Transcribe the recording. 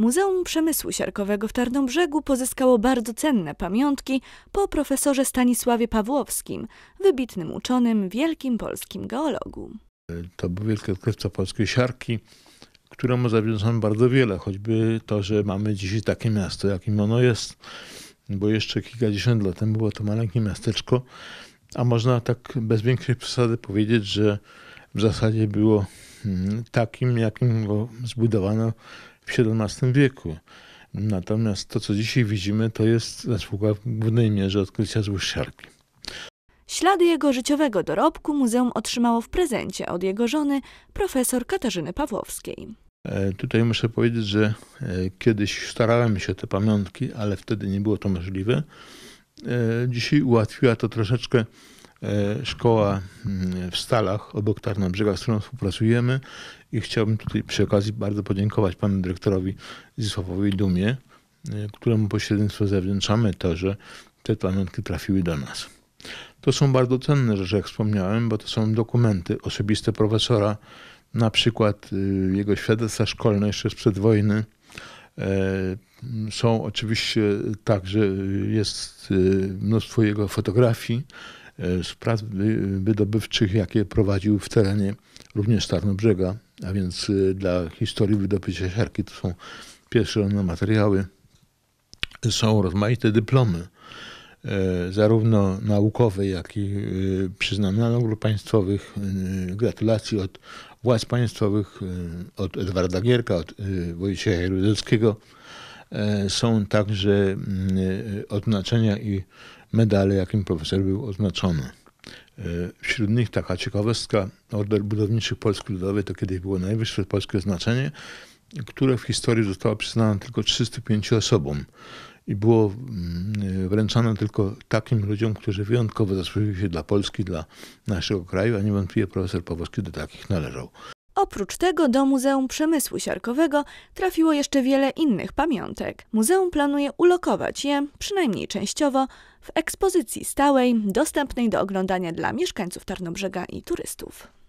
Muzeum Przemysłu Siarkowego w Tarnobrzegu pozyskało bardzo cenne pamiątki po profesorze Stanisławie Pawłowskim, wybitnym uczonym, wielkim polskim geologu. To był wielki odkrywca polskiej siarki, któremu zawdzięczamy bardzo wiele, choćby to, że mamy dzisiaj takie miasto, jakim ono jest, bo jeszcze kilkadziesiąt lat temu było to maleńkie miasteczko, a można tak bez większej przesady powiedzieć, że w zasadzie było mm, takim, jakim go zbudowano XVII wieku. Natomiast to, co dzisiaj widzimy, to jest zasługa w głównej mierze odkrycia złościarki. Ślady jego życiowego dorobku muzeum otrzymało w prezencie od jego żony, profesor Katarzyny Pawłowskiej. E, tutaj muszę powiedzieć, że e, kiedyś starałem się te pamiątki, ale wtedy nie było to możliwe. E, dzisiaj ułatwiła to troszeczkę E, szkoła mm, w Stalach obok Tarnobrzega, z którą współpracujemy i chciałbym tutaj przy okazji bardzo podziękować panu dyrektorowi Zisławowi Dumie, e, któremu pośrednictwo zawdzięczamy to, że te pamiątki trafiły do nas. To są bardzo cenne rzeczy, jak wspomniałem, bo to są dokumenty osobiste profesora, na przykład y, jego świadectwa szkolne jeszcze sprzed wojny, e, są oczywiście także, jest y, mnóstwo jego fotografii, z e, prac wydobywczych, jakie prowadził w terenie również Tarnobrzega, a więc e, dla historii wydobycia siarki to są pierwsze no, materiały, są rozmaite dyplomy, e, zarówno naukowe, jak i przyznane na państwowych, gratulacji od władz państwowych, od Edwarda Gierka, od Wojciecha Rudeckiego. Są także mm, odznaczenia i medale, jakim profesor był oznaczony. E, wśród nich taka ciekawostka, Order Budowniczy Polski Ludowej to kiedyś było najwyższe polskie znaczenie, które w historii zostało przyznane tylko 305 osobom i było mm, e, wręczane tylko takim ludziom, którzy wyjątkowo zasłużyli się dla Polski, dla naszego kraju, a niewątpliwie profesor Pawłowski do takich należał. Oprócz tego do Muzeum Przemysłu Siarkowego trafiło jeszcze wiele innych pamiątek. Muzeum planuje ulokować je, przynajmniej częściowo, w ekspozycji stałej, dostępnej do oglądania dla mieszkańców Tarnobrzega i turystów.